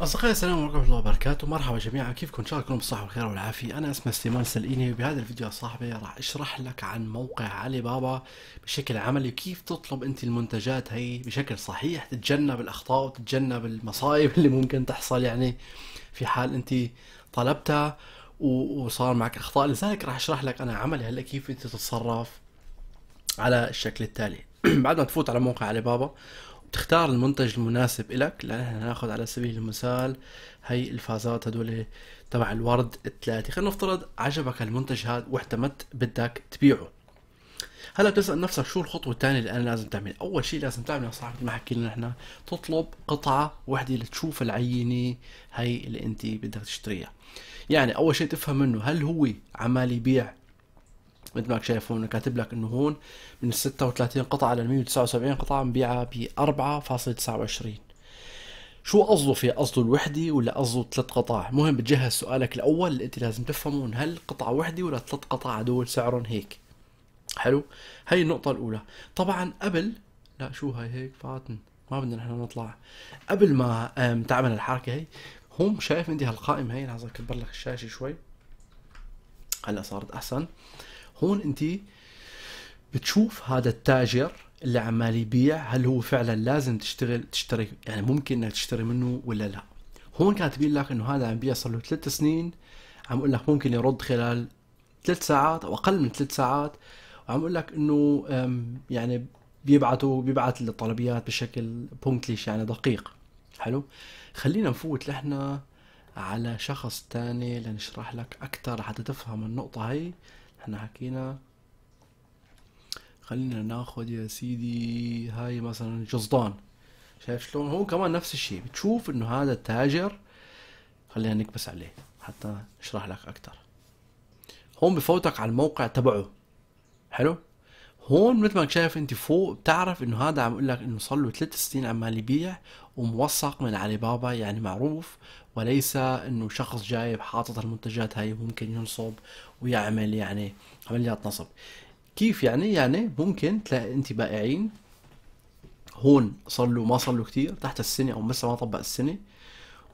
اصدقائي السلام عليكم ورحمه الله وبركاته مرحبا جميعا كيفكم ان شاء الله تكونوا بالصحه والخير والعافيه انا اسمي سليمان سلقيني وبهذا الفيديو يا صاحبي راح اشرح لك عن موقع علي بابا بشكل عملي وكيف تطلب انت المنتجات هي بشكل صحيح تتجنب الاخطاء وتتجنب المصايب اللي ممكن تحصل يعني في حال انت طلبتها وصار معك اخطاء لذلك راح اشرح لك انا عملي هلا كيف انت تتصرف على الشكل التالي بعد ما تفوت على موقع علي بابا بتختار المنتج المناسب إلك لأن ناخذ على سبيل المثال هي الفازات هدول تبع الورد الثلاثة خلينا نفترض عجبك المنتج هذا واهتمت بدك تبيعه هلا بتسأل نفسك شو الخطوة الثانية اللي أنا لازم تعمل أول شيء لازم تعمله يا صاحبي ما حكينا نحن تطلب قطعة وحدة لتشوف العينة هي اللي أنت بدك تشتريها يعني أول شيء تفهم منه هل هو عمال يبيع مثل ما شايف هون كاتب لك انه هون من 36 قطعه ل 179 قطعه مبيعها ب 4.29 شو قصده في قصده الوحدة ولا قصده ثلاث قطع مهم بتجهز سؤالك الأول اللي أنت لازم تفهمه هل قطعة وحدة ولا ثلاث قطع دول سعرهم هيك حلو هي النقطة الأولى طبعا قبل لا شو هاي هيك فاتن ما بدنا نحن نطلع قبل ما تعمل الحركة هي هم شايف عندي هالقائمة هي لحظة أكبر لك الشاشة شوي هلا صارت أحسن هون انت بتشوف هذا التاجر اللي عمال يبيع هل هو فعلا لازم تشتغل تشتري يعني ممكن انك تشتري منه ولا لا هون كانت بيقول لك انه هذا عم بيع صار له ثلاث سنين عم اقول لك ممكن يرد خلال ثلاث ساعات او اقل من ثلاث ساعات وعم اقول لك انه يعني بيبعثوا بيبعث الطلبيات بشكل بونكليش يعني دقيق حلو خلينا نفوت لحنا على شخص تاني لنشرح لك اكثر حتى تفهم النقطة هي احنا حكينا خلينا ناخد يا سيدي هاي مثلا جزدان شايف شلون هو كمان نفس الشيء بتشوف انه هذا التاجر خلينا نكبس عليه حتى اشرح لك اكثر هون بفوتك على الموقع تبعه حلو هون مثل ما شايف انت فوق بتعرف انه هذا عم يقول لك انه صار له ثلاث سنين عمال يبيع وموثق من علي بابا يعني معروف وليس انه شخص جايب حاطط المنتجات هاي ممكن ينصب ويعمل يعني عمليات نصب كيف يعني يعني ممكن تلاقي انت بائعين هون صار له ما صار له كثير تحت السنه او لسه ما طبق السنه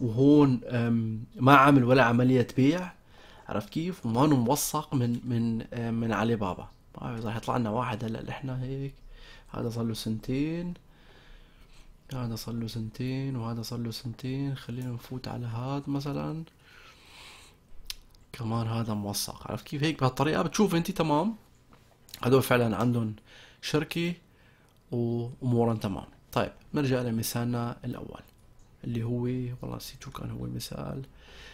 وهون ما عمل ولا عمليه بيع عرفت كيف وما موثق من من من علي بابا ما بعرف اذا يطلع لنا واحد هلا نحن هيك هذا صار له سنتين هذا صار له سنتين وهذا صار له سنتين خلينا نفوت على هذا مثلا كمان هذا موثق عرفت كيف هيك بهالطريقه بتشوف انت تمام هدول فعلا عندهم شركه وامورهم تمام طيب نرجع لمثالنا الاول اللي هو والله نسيت شو كان هو المثال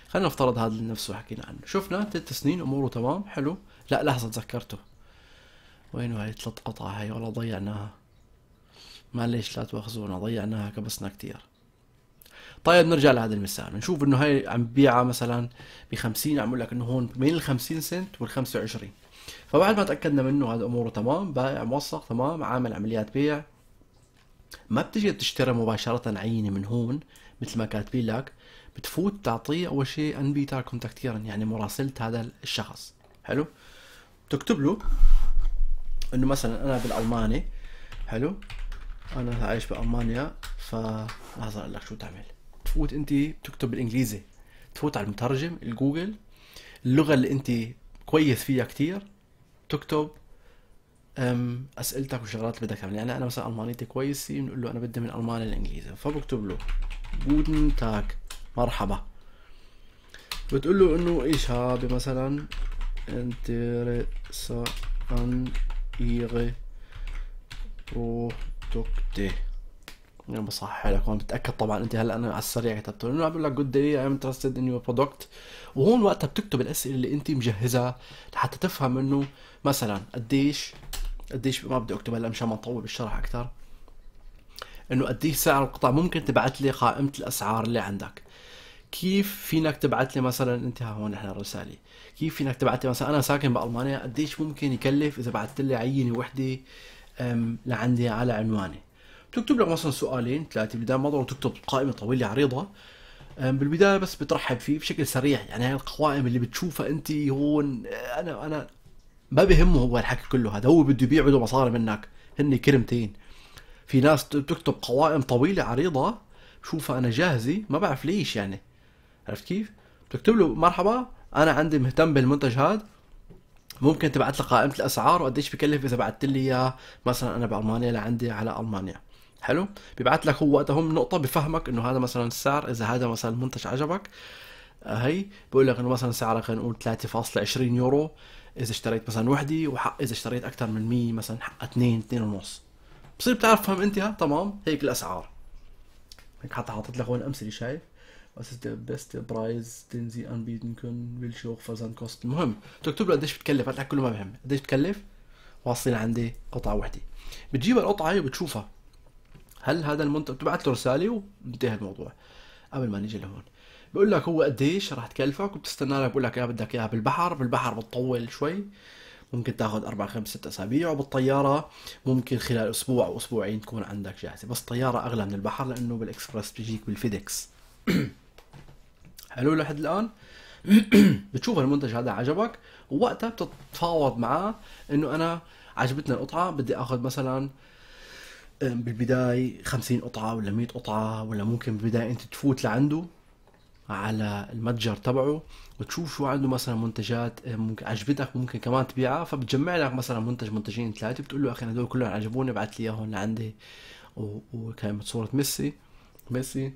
خلينا نفترض هذا اللي نفسه حكينا عنه شفنا ثلاث سنين اموره تمام حلو لا لحظه تذكرته وينه هاي ثلاث قطع هاي والله ضيعناها معليش لا تواخذونا ضيعناها كبسنا كتير طيب نرجع لهذا المثال نشوف انه هاي عم بيعها مثلا ب 50 عم لك انه هون بين ال 50 سنت وال 25 فبعد ما تاكدنا منه هذا اموره تمام بائع موثق تمام عامل عمليات بيع ما بتجي بتشتري مباشره عينه من هون مثل ما كاتبين لك بتفوت تعطيه اول شيء انبيتا كونتاكتيرا يعني مراسله هذا الشخص حلو بتكتب له انه مثلا انا بالالماني حلو انا عايش بالمانيا ف لحظه اقول لك شو تعمل تفوت انت تكتب بالانجليزي تفوت على المترجم الجوجل اللغه اللي انت كويس فيها كتير تكتب اسئلتك والشغلات اللي بدك تعملها يعني انا مثلا المانيتي كويسه بنقول له انا بدي من المانيا الانجليزي فبكتب له جودن تاك مرحبا بتقول له انه ايش هابي مثلا انترسان ايغي توك دي إيه. انا بصحح لك وانا بتاكد طبعا انت هلا انا على السريع كتبت انه عم بقول لك جود داي اي ام انترستد ان يور برودكت وهون وقتها بتكتب الاسئله اللي انت مجهزها لحتى تفهم انه مثلا قديش قديش ما بدي اكتب هلا مشان ما نطول بالشرح اكثر انه قديش سعر القطع ممكن تبعث لي قائمه الاسعار اللي عندك كيف فينك تبعت لي مثلا انت هون احنا الرساله كيف فينك تبعت لي مثلا انا ساكن بالمانيا قديش ممكن يكلف اذا بعثت لي عينه وحده ام لعندي على عنواني تكتب لك مثلا سؤالين ثلاثه بدل ما ضروري تكتب قائمه طويله عريضه يعني بالبدايه بس بترحب فيه بشكل سريع يعني هاي القوائم اللي بتشوفها انت هون انا انا ما بهمه هو الحكي كله هذا هو بده يبيع له مصاري منك هن كلمتين في ناس بتكتب قوائم طويله عريضه شوفها انا جاهزه ما بعرف ليش يعني عرفت كيف؟ بتكتب له مرحبا انا عندي مهتم بالمنتج هذا ممكن تبعت لي قائمه الاسعار وقديش بكلف اذا بعثت لي اياه مثلا انا بالمانيا لعندي على المانيا حلو ببعث لك هو وقتها هم نقطه بفهمك انه هذا مثلا السعر اذا هذا مثلا المنتج عجبك آه، هي بقول لك انه مثلا سعره خلينا نقول 3.20 يورو اذا اشتريت مثلا وحده وحق اذا اشتريت اكثر من 100 مثلا حق 2 2 ونص بصير بتعرف فهم انت ها تمام هيك الاسعار هيك حتى حاطط لك هون امثله شايف was ist der beste برايز den sie anbieten können welche auch Versandkosten المهم تكتب له قديش بتكلف هذا كله ما مهم قديش بتكلف واصل عندي قطعه وحده بتجيب القطعه وبتشوفها هل هذا المنتج بتبعث له رساله وانتهى الموضوع قبل ما نيجي لهون بقول لك هو قديش راح تكلفك وبتستنى لك بقول لك يا بدك اياها بالبحر بالبحر بتطول شوي ممكن تاخذ اربع خمس ست اسابيع وبالطياره ممكن خلال اسبوع او اسبوعين تكون عندك جاهزه بس الطياره اغلى من البحر لانه بالاكسبرس بتجيك بالفيدكس حلو لحد الان بتشوف المنتج هذا عجبك ووقتها بتتفاوض معاه انه انا عجبتني القطعه بدي اخذ مثلا بالبداية 50 قطعة ولا 100 قطعة ولا ممكن بالبداية أنت تفوت لعنده على المتجر تبعه وتشوف شو عنده مثلا منتجات ممكن عجبتك ممكن كمان تبيعها فبتجمع لك مثلا منتج منتجين ثلاثة بتقول له أخي هدول كلهم عجبوني ابعث لي إياهم لعندي وكانت صورة ميسي ميسي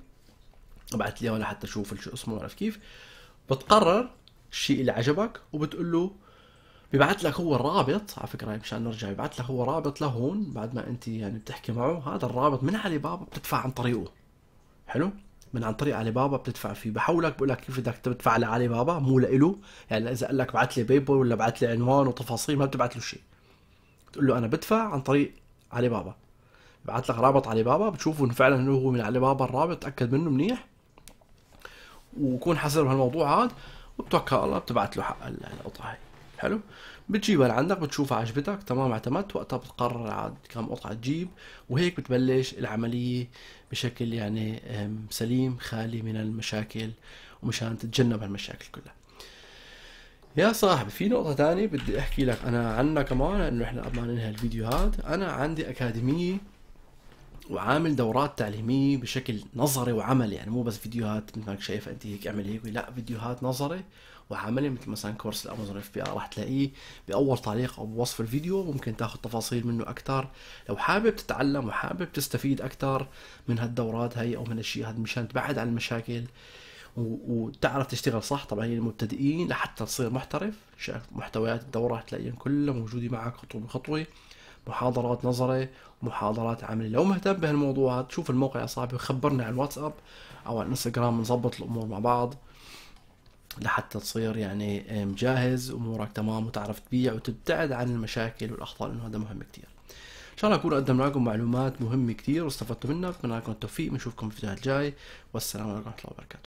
ابعث لي ولا حتى اشوف شو اسمه ولا كيف بتقرر الشيء اللي عجبك وبتقول له ببعث لك هو الرابط على فكره مشان نرجع ببعث لك هو رابط لهون بعد ما انت يعني بتحكي معه هذا الرابط من علي بابا بتدفع عن طريقه حلو من عن طريق علي بابا بتدفع فيه بحولك بقول لك كيف بدك تدفع لعلي بابا مو لإله يعني اذا قال لك بعت لي بيبول ولا بعت لي عنوان وتفاصيل ما بتبعت له شيء بتقول له انا بدفع عن طريق علي بابا ببعث لك رابط علي بابا بتشوفه انه فعلا هو من علي بابا الرابط تاكد منه منيح وكون حذر بهالموضوع هذا وبتوكل الله بتبعت له حق القطعه هي حلو بتجيبها لعندك بتشوفها عجبتك تمام اعتمدت وقتها بتقرر عاد كم قطعه تجيب وهيك بتبلش العمليه بشكل يعني سليم خالي من المشاكل ومشان تتجنب هالمشاكل كلها يا صاحبي في نقطة ثانيه بدي احكي لك انا عنا كمان انه احنا قبل ما ننهي الفيديو هذا انا عندي اكاديمية وعامل دورات تعليميه بشكل نظري وعمل يعني مو بس فيديوهات مثل ما شايف انت هيك اعمل هيك لا فيديوهات نظري وعملي مثل مثلا كورس الامازون اف بي ار راح تلاقيه باول تعليق او بوصف الفيديو ممكن تاخذ تفاصيل منه اكثر لو حابب تتعلم وحابب تستفيد اكثر من هالدورات هي او من الشيء هذا مشان تبعد عن المشاكل وتعرف تشتغل صح طبعا هي المبتدئين لحتى تصير محترف محتويات الدوره راح تلاقيهم كلها موجوده معك خطوه بخطوه محاضرات نظري ومحاضرات عملي لو مهتم بهالموضوع شوف الموقع يا صاحبي وخبرني على الواتساب او على الانستغرام نظبط الامور مع بعض لحتى تصير يعني مجهز امورك تمام وتعرف تبيع وتبتعد عن المشاكل والاخطاء لانه هذا مهم كثير ان شاء الله اكون قدم لكم معلومات مهمه كثير واستفدتوا منها بتمنى لكم التوفيق بنشوفكم في الفيديوهات الجاي والسلام عليكم ورحمه الله وبركاته